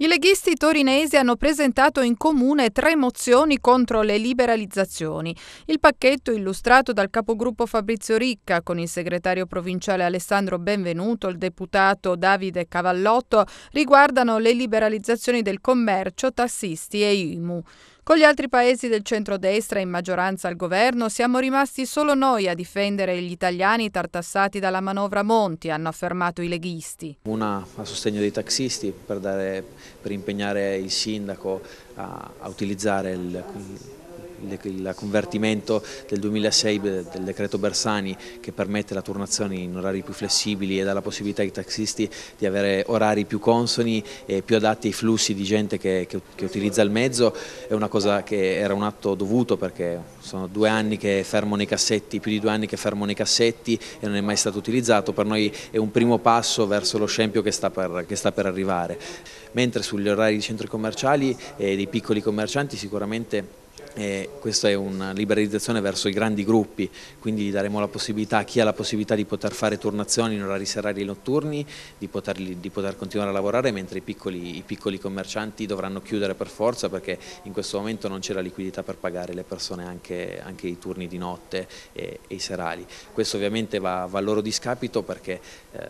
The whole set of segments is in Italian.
I leghisti torinesi hanno presentato in comune tre mozioni contro le liberalizzazioni. Il pacchetto illustrato dal capogruppo Fabrizio Ricca con il segretario provinciale Alessandro Benvenuto, il deputato Davide Cavallotto, riguardano le liberalizzazioni del commercio, tassisti e IMU. Con gli altri paesi del centrodestra in maggioranza al governo siamo rimasti solo noi a difendere gli italiani tartassati dalla manovra Monti, hanno affermato i leghisti. Una a sostegno dei taxisti per, dare, per impegnare il sindaco a, a utilizzare il, il il convertimento del 2006 del decreto Bersani che permette la turnazione in orari più flessibili e dà la possibilità ai taxisti di avere orari più consoni e più adatti ai flussi di gente che, che, che utilizza il mezzo è una cosa che era un atto dovuto perché sono due anni che fermo nei cassetti, più di due anni che fermo nei cassetti e non è mai stato utilizzato, per noi è un primo passo verso lo scempio che sta per, che sta per arrivare. Mentre sugli orari di centri commerciali e dei piccoli commercianti sicuramente eh, questa è una liberalizzazione verso i grandi gruppi, quindi daremo la possibilità a chi ha la possibilità di poter fare turnazioni in orari serali e notturni, di, poterli, di poter, continuare a lavorare, mentre i piccoli, i piccoli, commercianti dovranno chiudere per forza perché in questo momento non c'è la liquidità per pagare le persone anche, anche i turni di notte e, e, i serali. Questo ovviamente va, va a loro discapito perché eh,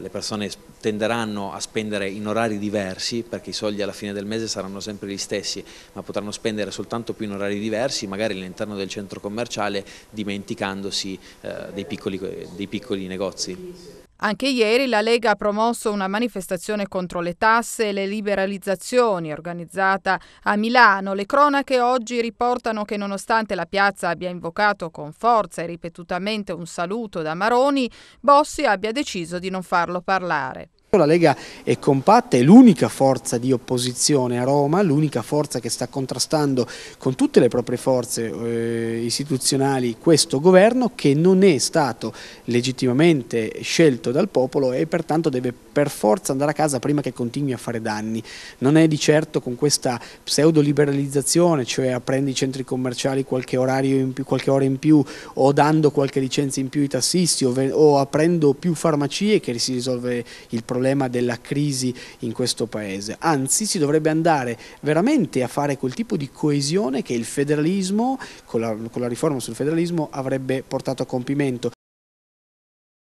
le persone tenderanno a spendere in orari diversi perché i soldi alla fine del mese saranno sempre gli stessi, ma potranno spendere soltanto più in orari orari diversi, magari all'interno del centro commerciale, dimenticandosi eh, dei piccoli, dei piccoli negozi. Anche ieri la Lega ha promosso una manifestazione contro le tasse e le liberalizzazioni organizzata a Milano. Le cronache oggi riportano che nonostante la piazza abbia invocato con forza e ripetutamente un saluto da Maroni, Bossi abbia deciso di non farlo parlare. La Lega è compatta, è l'unica forza di opposizione a Roma, l'unica forza che sta contrastando con tutte le proprie forze eh, istituzionali questo governo che non è stato legittimamente scelto dal popolo e pertanto deve per forza andare a casa prima che continui a fare danni. Non è di certo con questa pseudo liberalizzazione, cioè aprendo i centri commerciali qualche, più, qualche ora in più o dando qualche licenza in più ai tassisti o, o aprendo più farmacie che si risolve il problema problema della crisi in questo paese, anzi si dovrebbe andare veramente a fare quel tipo di coesione che il federalismo, con la, con la riforma sul federalismo, avrebbe portato a compimento,